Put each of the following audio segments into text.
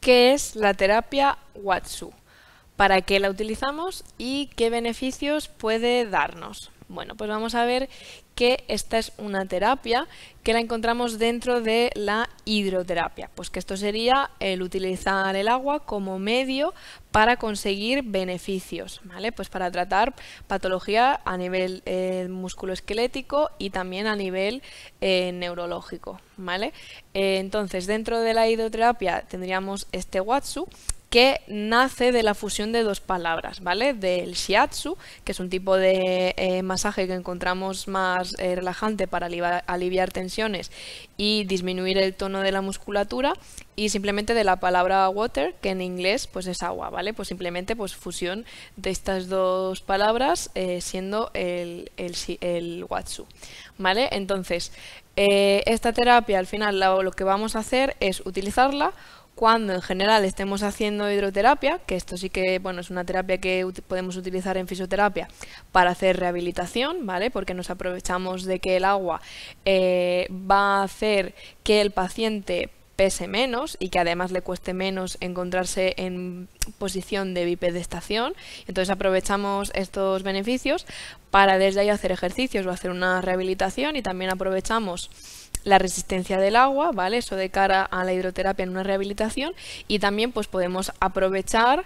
¿Qué es la terapia Watsu? ¿Para qué la utilizamos y qué beneficios puede darnos? Bueno, pues vamos a ver que esta es una terapia que la encontramos dentro de la hidroterapia. Pues que esto sería el utilizar el agua como medio para conseguir beneficios, ¿vale? Pues para tratar patología a nivel eh, musculoesquelético y también a nivel eh, neurológico, ¿vale? Eh, entonces, dentro de la hidroterapia tendríamos este Watsu, que nace de la fusión de dos palabras, ¿vale? Del shiatsu, que es un tipo de eh, masaje que encontramos más eh, relajante para aliviar, tensiones y disminuir el tono de la musculatura, y simplemente de la palabra water, que en inglés pues es agua, ¿vale? Pues simplemente pues fusión de estas dos palabras eh, siendo el, el, watsu, ¿vale? Entonces, esta terapia al final lo que vamos a hacer es utilizarla cuando en general estemos haciendo hidroterapia, que esto sí que bueno, es una terapia que podemos utilizar en fisioterapia para hacer rehabilitación, ¿vale? Porque nos aprovechamos de que el agua eh, va a hacer que el paciente pese menos y que además le cueste menos encontrarse en posición de bipedestación. Entonces aprovechamos estos beneficios para desde ahí hacer ejercicios o hacer una rehabilitación y también aprovechamos la resistencia del agua, ¿vale? Eso de cara a la hidroterapia en una rehabilitación y también pues podemos aprovechar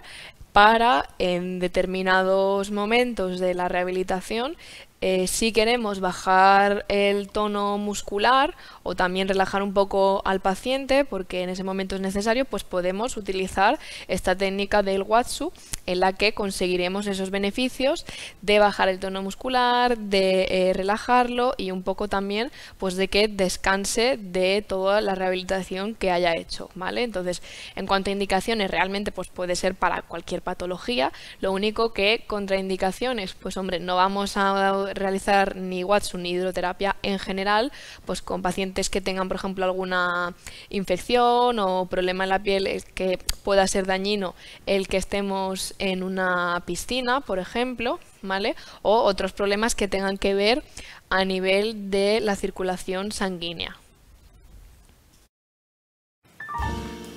para en determinados momentos de la rehabilitación eh, si queremos bajar el tono muscular o también relajar un poco al paciente, porque en ese momento es necesario, pues podemos utilizar esta técnica del Watsu en la que conseguiremos esos beneficios de bajar el tono muscular, de eh, relajarlo y un poco también pues de que descanse de toda la rehabilitación que haya hecho, ¿vale? Entonces, en cuanto a indicaciones, realmente pues puede ser para cualquier patología, lo único que contraindicaciones, pues hombre, no vamos a realizar ni Watson ni hidroterapia en general, pues con pacientes que tengan, por ejemplo, alguna infección o problema en la piel que pueda ser dañino el que estemos en una piscina, por ejemplo, ¿vale? O otros problemas que tengan que ver a nivel de la circulación sanguínea.